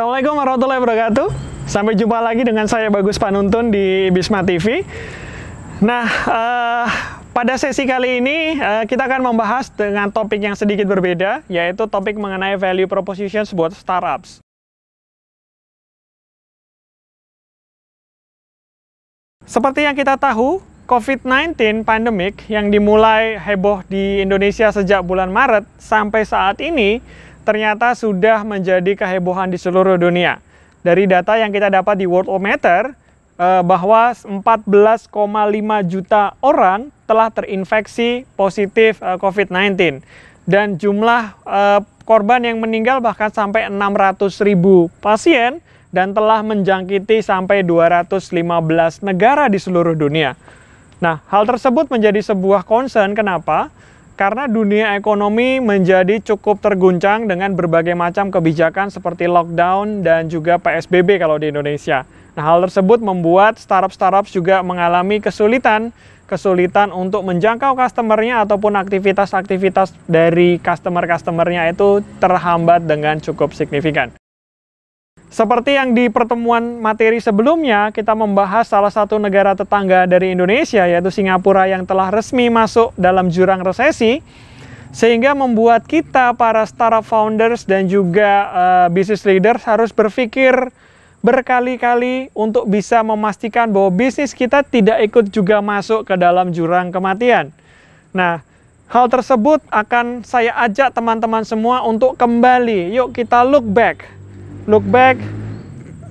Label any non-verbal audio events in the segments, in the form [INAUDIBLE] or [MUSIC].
Assalamualaikum warahmatullahi wabarakatuh. Sampai jumpa lagi dengan saya Bagus Panuntun di Bisma TV. Nah, uh, pada sesi kali ini uh, kita akan membahas dengan topik yang sedikit berbeda, yaitu topik mengenai value propositions buat startups. Seperti yang kita tahu, COVID-19 pandemic yang dimulai heboh di Indonesia sejak bulan Maret sampai saat ini ternyata sudah menjadi kehebohan di seluruh dunia. Dari data yang kita dapat di Worldometer, eh, bahwa 14,5 juta orang telah terinfeksi positif eh, COVID-19 dan jumlah eh, korban yang meninggal bahkan sampai 600 ribu pasien dan telah menjangkiti sampai 215 negara di seluruh dunia. Nah, hal tersebut menjadi sebuah concern kenapa? karena dunia ekonomi menjadi cukup terguncang dengan berbagai macam kebijakan seperti lockdown dan juga PSBB kalau di Indonesia. Nah, hal tersebut membuat startup-startup juga mengalami kesulitan, kesulitan untuk menjangkau customernya ataupun aktivitas-aktivitas dari customer-customernya itu terhambat dengan cukup signifikan. Seperti yang di pertemuan materi sebelumnya, kita membahas salah satu negara tetangga dari Indonesia, yaitu Singapura yang telah resmi masuk dalam jurang resesi, sehingga membuat kita para startup founders dan juga uh, business leaders harus berpikir berkali-kali untuk bisa memastikan bahwa bisnis kita tidak ikut juga masuk ke dalam jurang kematian. Nah, hal tersebut akan saya ajak teman-teman semua untuk kembali, yuk kita look back look back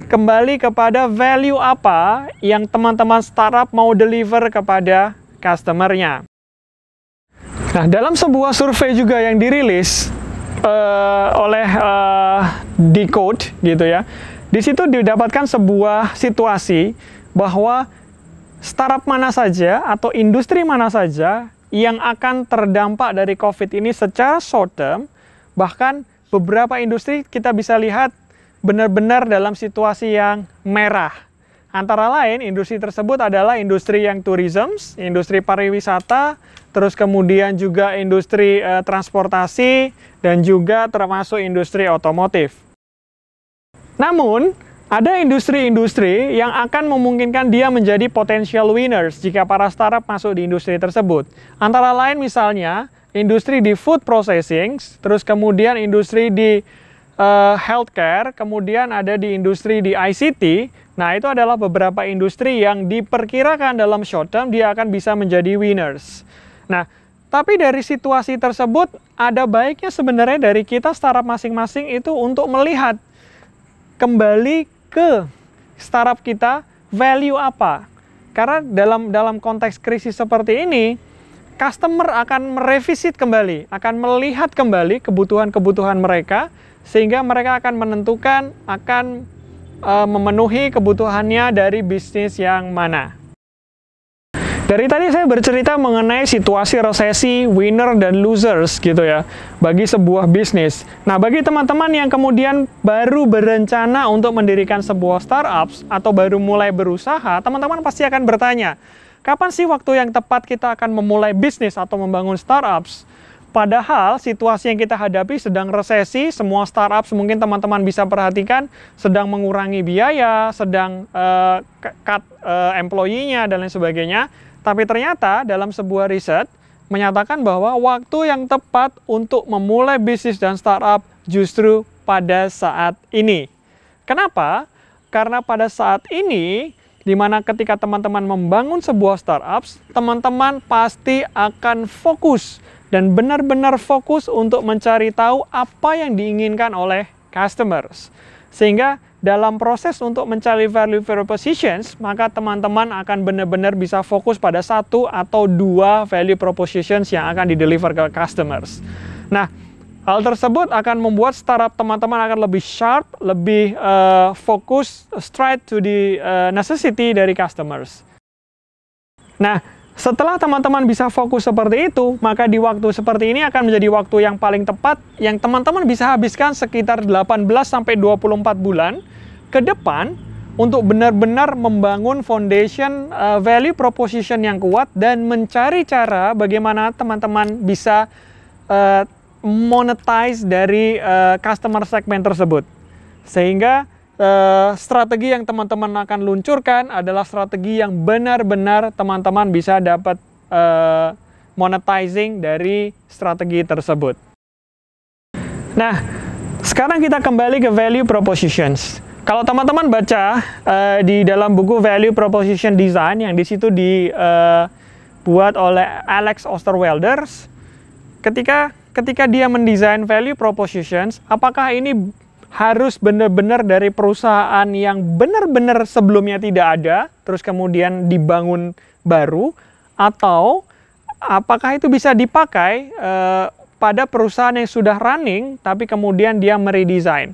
kembali kepada value apa yang teman-teman startup mau deliver kepada customernya. Nah, dalam sebuah survei juga yang dirilis uh, oleh uh, Decode gitu ya, di situ didapatkan sebuah situasi bahwa startup mana saja atau industri mana saja yang akan terdampak dari COVID ini secara short term, bahkan beberapa industri kita bisa lihat benar-benar dalam situasi yang merah. Antara lain, industri tersebut adalah industri yang tourism, industri pariwisata, terus kemudian juga industri e, transportasi, dan juga termasuk industri otomotif. Namun, ada industri-industri yang akan memungkinkan dia menjadi potential winners jika para startup masuk di industri tersebut. Antara lain misalnya, industri di food processing, terus kemudian industri di uh, healthcare, kemudian ada di industri di ICT. Nah, itu adalah beberapa industri yang diperkirakan dalam short term dia akan bisa menjadi winners. Nah, tapi dari situasi tersebut, ada baiknya sebenarnya dari kita startup masing-masing itu untuk melihat kembali ke startup kita value apa. Karena dalam dalam konteks krisis seperti ini, customer akan merevisit kembali, akan melihat kembali kebutuhan-kebutuhan mereka sehingga mereka akan menentukan akan e, memenuhi kebutuhannya dari bisnis yang mana. Dari tadi saya bercerita mengenai situasi resesi, winner, dan losers gitu ya, bagi sebuah bisnis. Nah, bagi teman-teman yang kemudian baru berencana untuk mendirikan sebuah startup atau baru mulai berusaha, teman-teman pasti akan bertanya, Kapan sih waktu yang tepat kita akan memulai bisnis atau membangun startups? Padahal situasi yang kita hadapi sedang resesi, semua startup mungkin teman-teman bisa perhatikan sedang mengurangi biaya, sedang uh, cut uh, employee-nya dan lain sebagainya. Tapi ternyata dalam sebuah riset menyatakan bahwa waktu yang tepat untuk memulai bisnis dan startup justru pada saat ini. Kenapa? Karena pada saat ini Dimana ketika teman-teman membangun sebuah startup, teman-teman pasti akan fokus dan benar-benar fokus untuk mencari tahu apa yang diinginkan oleh customers. Sehingga dalam proses untuk mencari value propositions, maka teman-teman akan benar-benar bisa fokus pada satu atau dua value propositions yang akan dideliver ke customers. Nah, Hal tersebut akan membuat startup teman-teman akan lebih sharp, lebih uh, fokus, straight to the uh, necessity dari customers. Nah, setelah teman-teman bisa fokus seperti itu, maka di waktu seperti ini akan menjadi waktu yang paling tepat yang teman-teman bisa habiskan sekitar 18 24 bulan ke depan untuk benar-benar membangun foundation uh, value proposition yang kuat dan mencari cara bagaimana teman-teman bisa uh, monetize dari uh, customer segmen tersebut. Sehingga uh, strategi yang teman-teman akan luncurkan adalah strategi yang benar-benar teman-teman bisa dapat uh, monetizing dari strategi tersebut. Nah, sekarang kita kembali ke value propositions. Kalau teman-teman baca uh, di dalam buku Value Proposition Design yang di situ dibuat uh, oleh Alex Osterwelders, ketika ketika dia mendesain value propositions, apakah ini harus benar-benar dari perusahaan yang benar-benar sebelumnya tidak ada, terus kemudian dibangun baru, atau apakah itu bisa dipakai eh, pada perusahaan yang sudah running, tapi kemudian dia meredesain?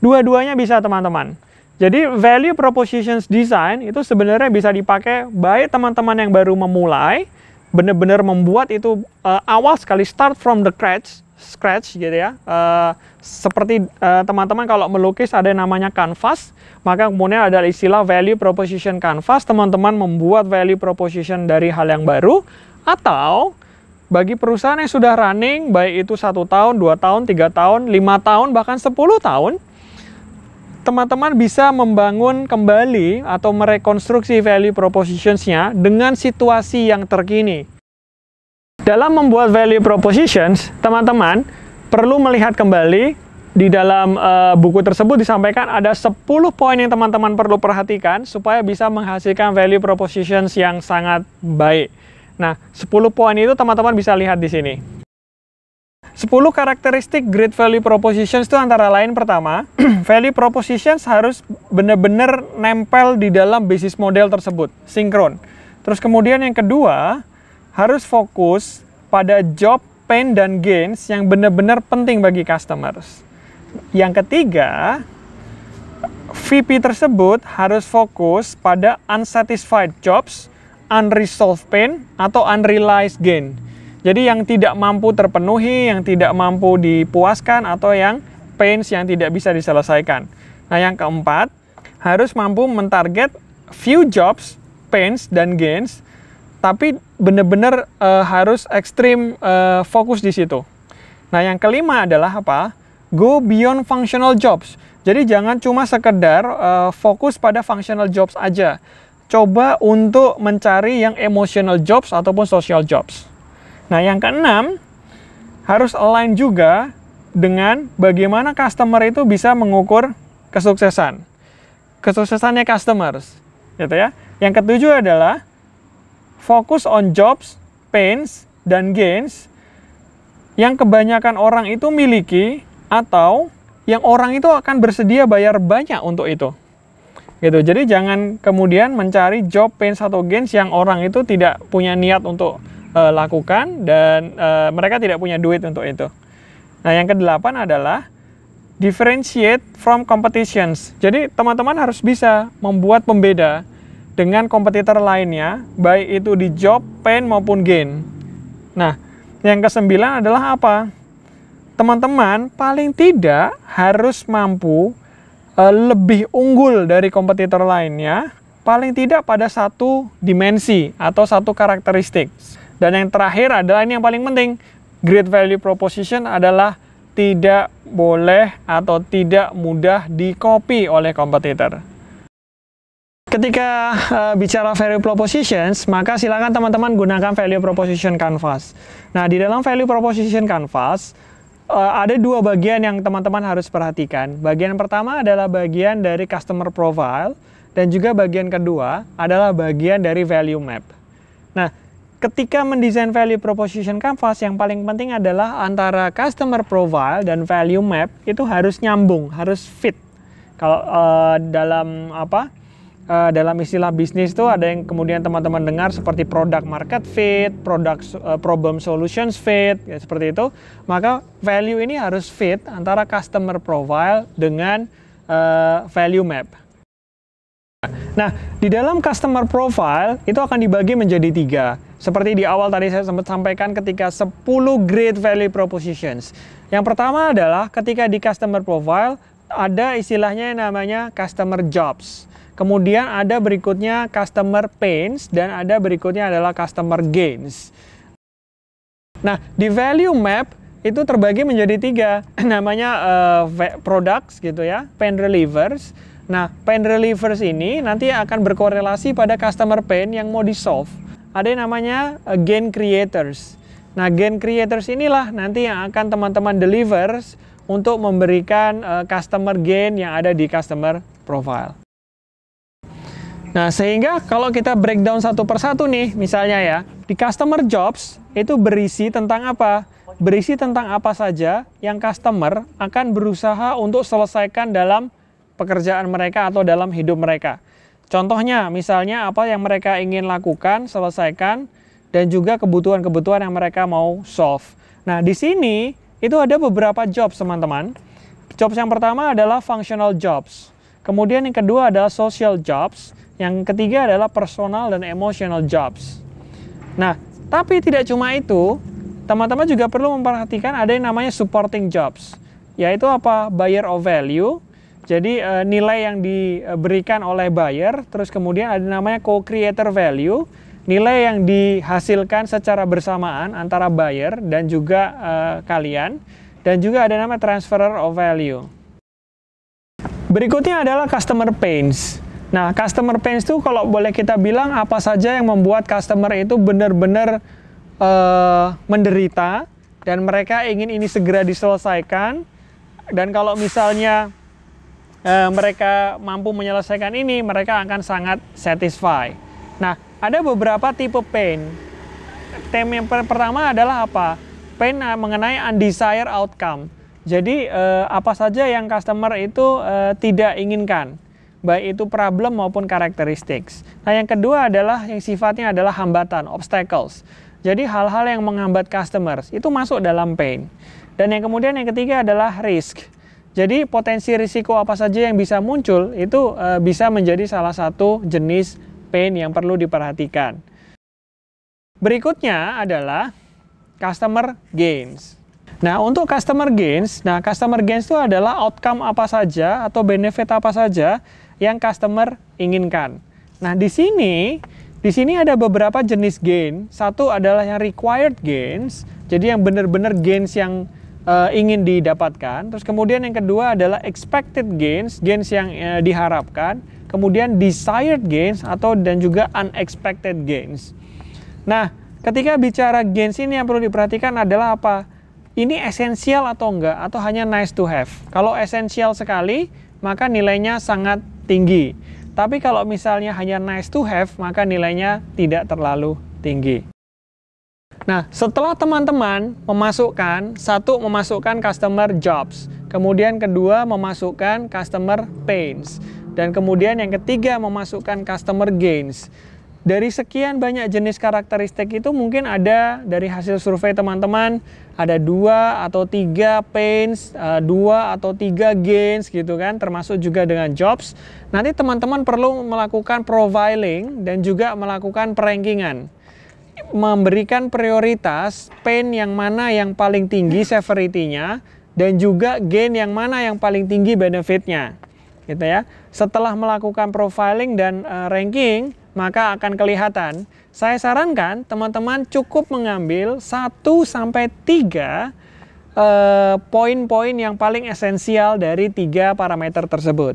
Dua-duanya bisa, teman-teman. Jadi value propositions design itu sebenarnya bisa dipakai baik teman-teman yang baru memulai, benar-benar membuat itu uh, awal sekali start from the scratch scratch gitu ya uh, seperti eh, teman-teman uh, kalau melukis ada yang namanya kanvas maka kemudian ada istilah value proposition kanvas teman-teman membuat value proposition dari hal yang baru atau bagi perusahaan yang sudah running baik itu satu tahun dua tahun tiga tahun lima tahun bahkan 10 tahun teman-teman bisa membangun kembali atau merekonstruksi value propositionsnya dengan situasi yang terkini. Dalam membuat value propositions, teman-teman perlu melihat kembali di dalam uh, buku tersebut disampaikan ada 10 poin yang teman-teman perlu perhatikan supaya bisa menghasilkan value propositions yang sangat baik. Nah, 10 poin itu teman-teman bisa lihat di sini. 10 karakteristik great value propositions itu antara lain pertama, [CLEARS THROAT] value propositions harus benar-benar nempel di dalam bisnis model tersebut, sinkron. Terus kemudian yang kedua, harus fokus pada job, pain, dan gains yang benar-benar penting bagi customers. Yang ketiga, VP tersebut harus fokus pada unsatisfied jobs, unresolved pain, atau unrealized gain jadi yang tidak mampu terpenuhi, yang tidak mampu dipuaskan, atau yang pains yang tidak bisa diselesaikan. Nah yang keempat, harus mampu mentarget few jobs, pains, dan gains, tapi benar-benar e, harus ekstrim e, fokus di situ. Nah yang kelima adalah apa? Go beyond functional jobs. Jadi jangan cuma sekedar e, fokus pada functional jobs aja. Coba untuk mencari yang emotional jobs ataupun social jobs. Nah, yang keenam harus align juga dengan bagaimana customer itu bisa mengukur kesuksesan. Kesuksesannya customers, gitu ya. Yang ketujuh adalah fokus on jobs, pains, dan gains yang kebanyakan orang itu miliki atau yang orang itu akan bersedia bayar banyak untuk itu. Gitu. Jadi jangan kemudian mencari job pains atau gains yang orang itu tidak punya niat untuk uh, lakukan dan uh, mereka tidak punya duit untuk itu. Nah, yang kedelapan adalah differentiate from competitions. Jadi, teman-teman harus bisa membuat pembeda dengan kompetitor lainnya, baik itu di job, pain maupun gain. Nah, yang kesembilan adalah apa? Teman-teman paling tidak harus mampu uh, lebih unggul dari kompetitor lainnya, paling tidak pada satu dimensi atau satu karakteristik. Dan yang terakhir adalah ini yang paling penting, great value proposition adalah tidak boleh atau tidak mudah dikopi oleh kompetitor. Ketika uh, bicara value propositions, maka silakan teman-teman gunakan value proposition canvas. Nah, di dalam value proposition canvas uh, ada dua bagian yang teman-teman harus perhatikan. Bagian pertama adalah bagian dari customer profile dan juga bagian kedua adalah bagian dari value map. Nah, ketika mendesain value proposition canvas yang paling penting adalah antara customer profile dan value map itu harus nyambung, harus fit. Kalau uh, dalam apa? Uh, dalam istilah bisnis itu ada yang kemudian teman-teman dengar seperti product market fit, product uh, problem solutions fit, ya seperti itu. Maka value ini harus fit antara customer profile dengan uh, value map. Nah, di dalam customer profile itu akan dibagi menjadi tiga seperti di awal tadi saya sempat sampaikan ketika 10 great value propositions. Yang pertama adalah ketika di customer profile ada istilahnya yang namanya customer jobs. Kemudian ada berikutnya customer pains dan ada berikutnya adalah customer gains. Nah, di value map itu terbagi menjadi tiga, [CLEARS THROAT] namanya uh, products gitu ya, pain relievers. Nah, pain relievers ini nanti akan berkorelasi pada customer pain yang mau di solve ada yang namanya eh, gain creators. Nah, gain creators inilah nanti yang akan teman-teman deliver untuk memberikan uh, customer gain yang ada di customer profile. Nah, sehingga kalau kita breakdown satu persatu nih, misalnya ya, di customer jobs itu berisi tentang apa? Berisi tentang apa saja yang customer akan berusaha untuk selesaikan dalam pekerjaan mereka atau dalam hidup mereka. Contohnya misalnya apa yang mereka ingin lakukan, selesaikan, dan juga kebutuhan-kebutuhan yang mereka mau solve. Nah di sini itu ada beberapa jobs teman-teman. Jobs yang pertama adalah functional jobs. Kemudian yang kedua adalah social jobs. Yang ketiga adalah personal dan emotional jobs. Nah, tapi tidak cuma itu, teman-teman juga perlu memperhatikan ada yang namanya supporting jobs, yaitu apa? Buyer of value, jadi uh, nilai yang diberikan oleh buyer, terus kemudian ada namanya co-creator value, nilai yang dihasilkan secara bersamaan antara buyer dan juga uh, kalian, dan juga ada nama transferer of value. Berikutnya adalah customer pains. Nah, customer pains itu kalau boleh kita bilang apa saja yang membuat customer itu benar-benar uh, menderita dan mereka ingin ini segera diselesaikan. Dan kalau misalnya eh, mereka mampu menyelesaikan ini, mereka akan sangat satisfy. Nah, ada beberapa tipe pain. Tema yang pertama adalah apa? Pain eh, mengenai undesired outcome. Jadi eh, apa saja yang customer itu eh, tidak inginkan, baik itu problem maupun karakteristik. Nah, yang kedua adalah yang sifatnya adalah hambatan, obstacles. Jadi hal-hal yang menghambat customers itu masuk dalam pain. Dan yang kemudian yang ketiga adalah risk. Jadi potensi risiko apa saja yang bisa muncul itu e, bisa menjadi salah satu jenis pain yang perlu diperhatikan. Berikutnya adalah customer gains. Nah, untuk customer gains, nah customer gains itu adalah outcome apa saja atau benefit apa saja yang customer inginkan. Nah, di sini di sini ada beberapa jenis gain. Satu adalah yang required gains, jadi yang benar-benar gains yang uh, ingin didapatkan. Terus kemudian yang kedua adalah expected gains, gains yang uh, diharapkan, kemudian desired gains atau dan juga unexpected gains. Nah, ketika bicara gains ini yang perlu diperhatikan adalah apa? Ini esensial atau enggak atau hanya nice to have. Kalau esensial sekali, maka nilainya sangat tinggi. Tapi kalau misalnya hanya nice to have, maka nilainya tidak terlalu tinggi. Nah, setelah teman-teman memasukkan, satu memasukkan customer jobs, kemudian kedua memasukkan customer pains, dan kemudian yang ketiga memasukkan customer gains. Dari sekian banyak jenis karakteristik itu mungkin ada dari hasil survei teman-teman ada dua atau tiga pains, eh, dua atau tiga gains gitu kan, termasuk juga dengan jobs. Nanti teman-teman perlu melakukan profiling dan juga melakukan perankingan memberikan prioritas pain yang mana yang paling tinggi severity-nya dan juga gain yang mana yang paling tinggi benefitnya gitu ya setelah melakukan profiling dan uh, ranking maka akan kelihatan saya sarankan teman-teman cukup mengambil 1 sampai 3 eh, poin-poin uh, yang paling esensial dari tiga parameter tersebut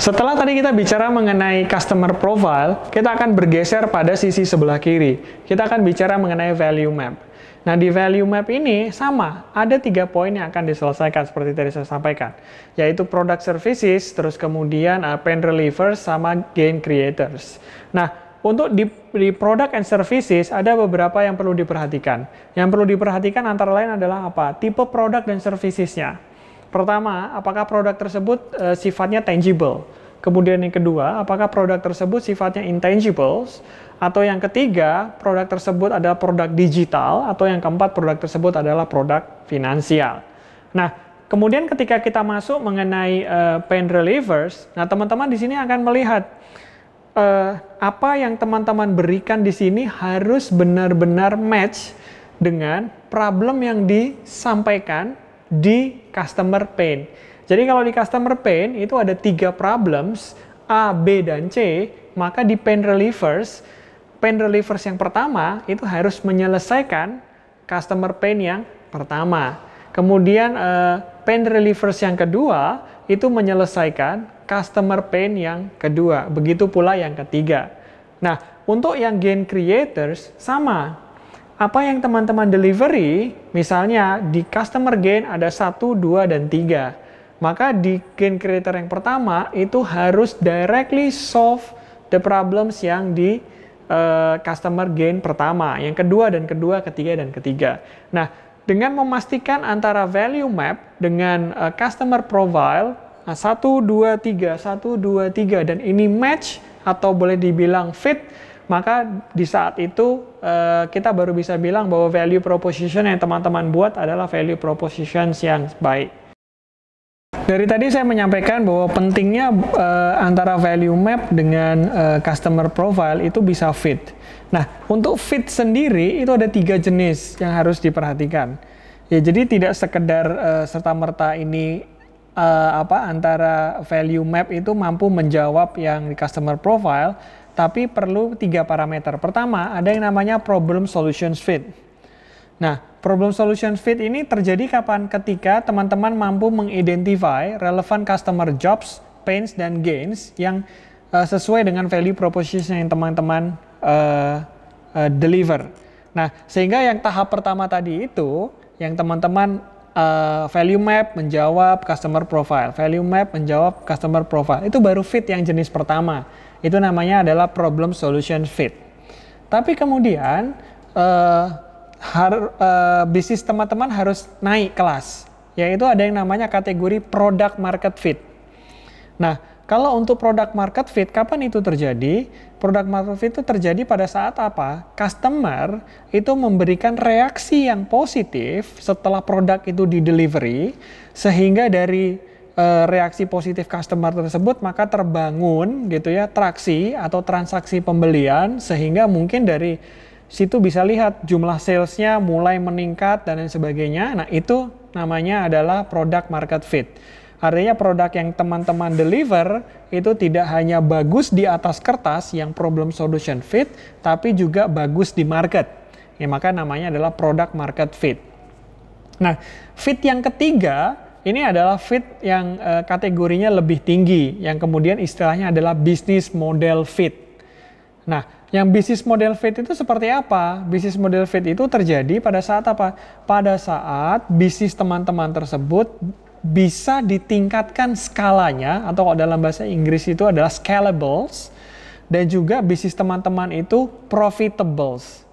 setelah tadi kita bicara mengenai customer profile, kita akan bergeser pada sisi sebelah kiri. Kita akan bicara mengenai value map. Nah, di value map ini sama, ada tiga poin yang akan diselesaikan seperti tadi saya sampaikan, yaitu product services, terus kemudian uh, pain relievers, sama gain creators. Nah, untuk di, di product and services ada beberapa yang perlu diperhatikan. Yang perlu diperhatikan antara lain adalah apa? Tipe produk dan servicesnya. Pertama, apakah produk tersebut e, sifatnya tangible? Kemudian yang kedua, apakah produk tersebut sifatnya intangibles? Atau yang ketiga, produk tersebut adalah produk digital? Atau yang keempat, produk tersebut adalah produk finansial? Nah, kemudian ketika kita masuk mengenai uh, pain relievers, nah teman-teman di sini akan melihat uh, apa yang teman-teman berikan di sini harus benar-benar match dengan problem yang disampaikan di customer pain. Jadi kalau di customer pain itu ada tiga problems A, B, dan C, maka di pain relievers, pain relievers yang pertama itu harus menyelesaikan customer pain yang pertama. Kemudian uh, pain relievers yang kedua itu menyelesaikan customer pain yang kedua. Begitu pula yang ketiga. Nah, untuk yang gain creators sama apa yang teman-teman delivery, misalnya di customer gain ada 1, 2, dan 3. Maka di gain creator yang pertama itu harus directly solve the problems yang di uh, customer gain pertama, yang kedua dan kedua, ketiga dan ketiga. Nah, dengan memastikan antara value map dengan uh, customer profile nah, 1 2 3 1 2 3 dan ini match atau boleh dibilang fit maka di saat itu uh, kita baru bisa bilang bahwa value proposition yang teman-teman buat adalah value propositions yang baik. Dari tadi saya menyampaikan bahwa pentingnya uh, antara value map dengan uh, customer profile itu bisa fit. Nah, untuk fit sendiri itu ada tiga jenis yang harus diperhatikan. Ya, jadi tidak sekedar uh, serta merta ini uh, apa antara value map itu mampu menjawab yang di customer profile, tapi perlu tiga parameter. Pertama, ada yang namanya problem solution fit. Nah, problem solution fit ini terjadi kapan? Ketika teman-teman mampu mengidentify relevant customer jobs, pains, dan gains yang uh, sesuai dengan value proposition yang teman-teman uh, uh, deliver. Nah, sehingga yang tahap pertama tadi itu, yang teman-teman uh, value map menjawab customer profile, value map menjawab customer profile. Itu baru fit yang jenis pertama. Itu namanya adalah problem solution fit. Tapi kemudian uh, har, uh, bisnis teman-teman harus naik kelas, yaitu ada yang namanya kategori product market fit. Nah, kalau untuk product market fit, kapan itu terjadi? Product market fit itu terjadi pada saat apa? Customer itu memberikan reaksi yang positif setelah produk itu di delivery, sehingga dari Eh, reaksi positif customer tersebut maka terbangun gitu ya traksi atau transaksi pembelian sehingga mungkin dari situ bisa lihat jumlah salesnya mulai meningkat dan lain sebagainya. Nah itu namanya adalah product market fit. Artinya produk yang teman-teman deliver itu tidak hanya bagus di atas kertas yang problem solution fit, tapi juga bagus di market. Ya maka namanya adalah product market fit. Nah, fit yang ketiga ini adalah fit yang uh, kategorinya lebih tinggi, yang kemudian istilahnya adalah bisnis model fit. Nah, yang bisnis model fit itu seperti apa? Bisnis model fit itu terjadi pada saat apa? Pada saat bisnis teman-teman tersebut bisa ditingkatkan skalanya atau kalau dalam bahasa Inggris itu adalah scalables dan juga bisnis teman-teman itu profitables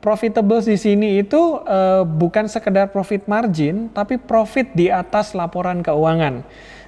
profitable di sini itu uh, bukan sekedar profit margin, tapi profit di atas laporan keuangan.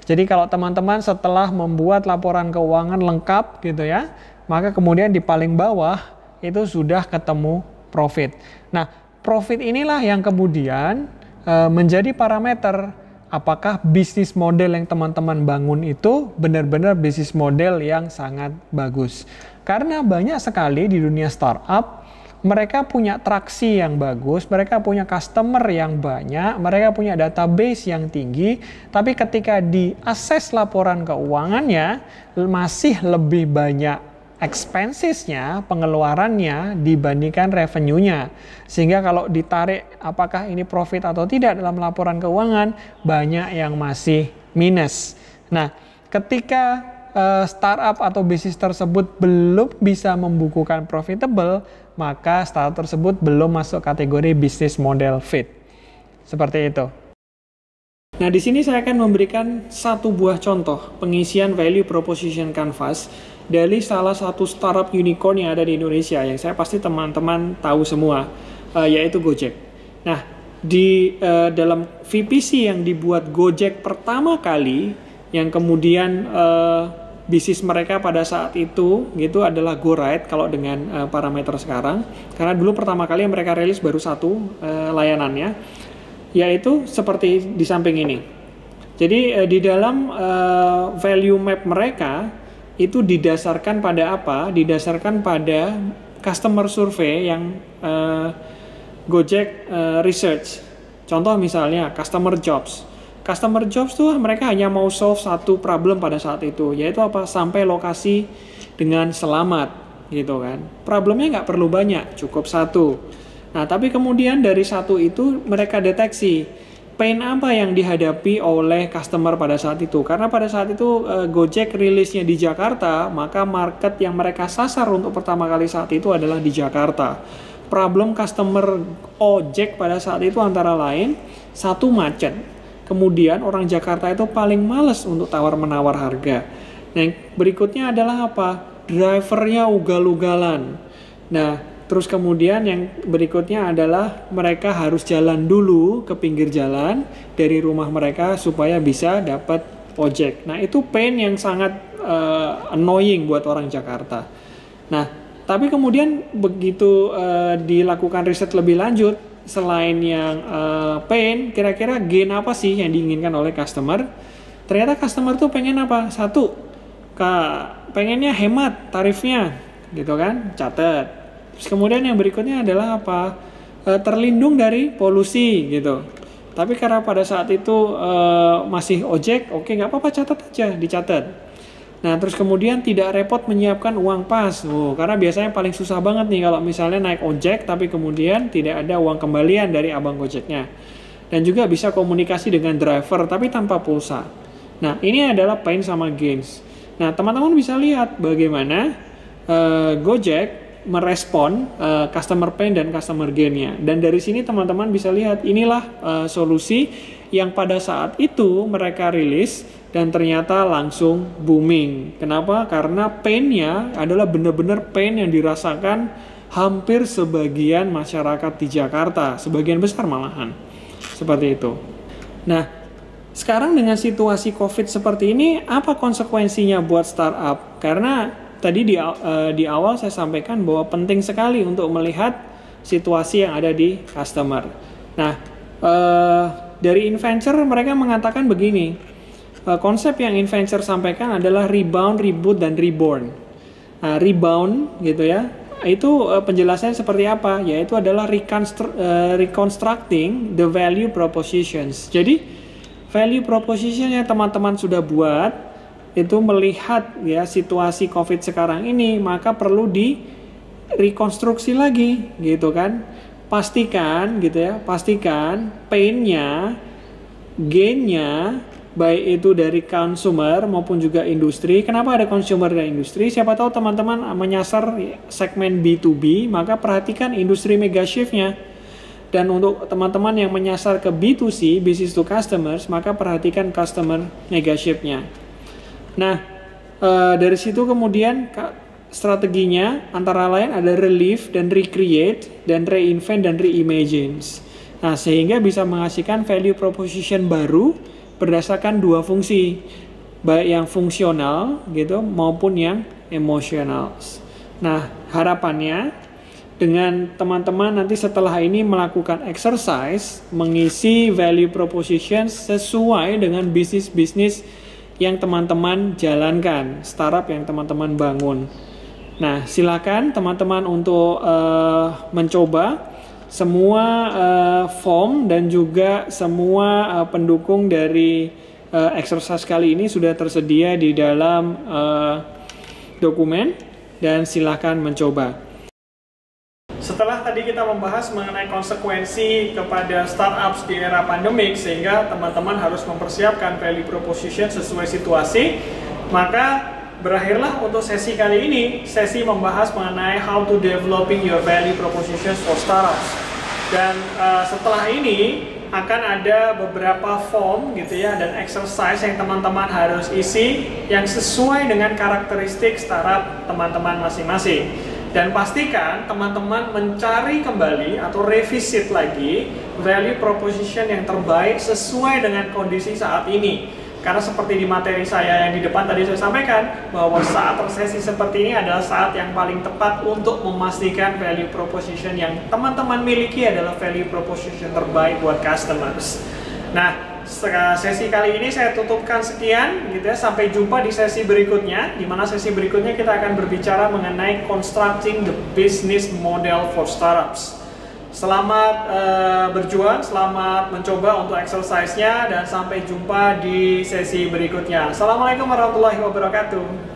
Jadi kalau teman-teman setelah membuat laporan keuangan lengkap gitu ya, maka kemudian di paling bawah itu sudah ketemu profit. Nah, profit inilah yang kemudian uh, menjadi parameter apakah bisnis model yang teman-teman bangun itu benar-benar bisnis model yang sangat bagus. Karena banyak sekali di dunia startup mereka punya traksi yang bagus, mereka punya customer yang banyak, mereka punya database yang tinggi, tapi ketika diakses laporan keuangannya masih lebih banyak expensesnya, pengeluarannya dibandingkan revenue-nya. Sehingga kalau ditarik apakah ini profit atau tidak dalam laporan keuangan, banyak yang masih minus. Nah, ketika Eh, startup atau bisnis tersebut belum bisa membukukan profitable, maka startup tersebut belum masuk kategori bisnis model fit. Seperti itu. Nah, di sini saya akan memberikan satu buah contoh pengisian value proposition canvas dari salah satu startup unicorn yang ada di Indonesia yang saya pasti teman-teman tahu semua, eh, yaitu Gojek. Nah, di uh, dalam VPC yang dibuat Gojek pertama kali yang kemudian uh, bisnis mereka pada saat itu gitu adalah go right kalau dengan uh, parameter sekarang karena dulu pertama kali yang mereka rilis baru satu uh, layanannya yaitu seperti di samping ini. Jadi uh, di dalam uh, value map mereka itu didasarkan pada apa? Didasarkan pada customer survey yang uh, Gojek uh, research. Contoh misalnya customer jobs Customer jobs tuh mereka hanya mau solve satu problem pada saat itu, yaitu apa? Sampai lokasi dengan selamat, gitu kan. Problemnya nggak perlu banyak, cukup satu. Nah, tapi kemudian dari satu itu mereka deteksi pain apa yang dihadapi oleh customer pada saat itu. Karena pada saat itu eh, Gojek rilisnya di Jakarta, maka market yang mereka sasar untuk pertama kali saat itu adalah di Jakarta. Problem customer ojek pada saat itu antara lain satu macet Kemudian orang Jakarta itu paling males untuk tawar-menawar harga. Yang berikutnya adalah apa? Drivernya ugal-ugalan. Nah, terus kemudian yang berikutnya adalah mereka harus jalan dulu ke pinggir jalan dari rumah mereka supaya bisa dapat ojek. Nah, itu pain yang sangat uh, annoying buat orang Jakarta. Nah, tapi kemudian begitu uh, dilakukan riset lebih lanjut, selain yang uh, eh, pain, kira-kira gain apa sih yang diinginkan oleh customer? Ternyata customer tuh pengen apa? Satu, ke, pengennya hemat tarifnya, gitu kan? Catat. Terus kemudian yang berikutnya adalah apa? Uh, terlindung dari polusi, gitu. Tapi karena pada saat itu uh, masih ojek, oke nggak apa-apa catat aja, dicatat Nah, terus kemudian tidak repot menyiapkan uang pas. Oh, karena biasanya paling susah banget nih kalau misalnya naik ojek tapi kemudian tidak ada uang kembalian dari abang gojeknya. Dan juga bisa komunikasi dengan driver tapi tanpa pulsa. Nah, ini adalah pain sama gains. Nah, teman-teman bisa lihat bagaimana uh, Gojek merespon uh, customer pain dan customer gain Dan dari sini teman-teman bisa lihat inilah uh, solusi yang pada saat itu mereka rilis dan ternyata langsung booming. Kenapa? Karena painnya adalah benar-benar pain yang dirasakan hampir sebagian masyarakat di Jakarta, sebagian besar malahan. Seperti itu. Nah, sekarang dengan situasi COVID seperti ini, apa konsekuensinya buat startup? Karena tadi di, uh, di awal saya sampaikan bahwa penting sekali untuk melihat situasi yang ada di customer. Nah, uh, dari Inventure mereka mengatakan begini, Eh, konsep yang Inventure sampaikan adalah rebound, reboot, dan reborn. Nah, rebound gitu ya, itu eh, penjelasannya seperti apa? Yaitu adalah reconstructing the value propositions. Jadi value proposition yang teman-teman sudah buat itu melihat ya situasi COVID sekarang ini, maka perlu di rekonstruksi lagi gitu kan. Pastikan gitu ya, pastikan painnya, gainnya, baik itu dari consumer maupun juga industri. Kenapa ada consumer dan industri? Siapa tahu teman-teman menyasar segmen B2B, maka perhatikan industri mega shift-nya. Dan untuk teman-teman yang menyasar ke B2C, business to customers, maka perhatikan customer mega shift-nya. Nah, eh, dari situ kemudian strateginya antara lain ada relief dan recreate dan reinvent dan reimagine Nah, sehingga bisa menghasilkan value proposition baru berdasarkan dua fungsi, baik yang fungsional gitu maupun yang emosional. Nah, harapannya dengan teman-teman nanti setelah ini melakukan exercise mengisi value proposition sesuai dengan bisnis-bisnis yang teman-teman jalankan, startup yang teman-teman bangun. Nah, silakan teman-teman untuk uh, mencoba semua uh, form dan juga semua uh, pendukung dari uh, eh, exercise kali ini sudah tersedia di dalam uh, dokumen dan silahkan mencoba. Setelah tadi kita membahas mengenai konsekuensi kepada startups di era pandemik sehingga teman-teman harus mempersiapkan value proposition sesuai situasi, maka berakhirlah untuk sesi kali ini. Sesi membahas mengenai how to developing your value proposition for startups. Dan uh, setelah ini akan ada beberapa form gitu ya dan exercise yang teman-teman harus isi yang sesuai dengan karakteristik startup teman-teman masing-masing. Dan pastikan teman-teman mencari kembali atau revisit lagi value proposition yang terbaik sesuai dengan kondisi saat ini karena seperti di materi saya yang di depan tadi saya sampaikan, bahwa saat resesi seperti ini adalah saat yang paling tepat untuk memastikan value proposition yang teman-teman miliki adalah value proposition terbaik buat customers. Nah, sesi kali ini saya tutupkan sekian gitu ya sampai jumpa di sesi berikutnya di mana sesi berikutnya kita akan berbicara mengenai constructing the business model for startups. Selamat uh, berjuang, selamat mencoba untuk exercise-nya dan sampai jumpa di sesi berikutnya. Assalamualaikum warahmatullahi wabarakatuh.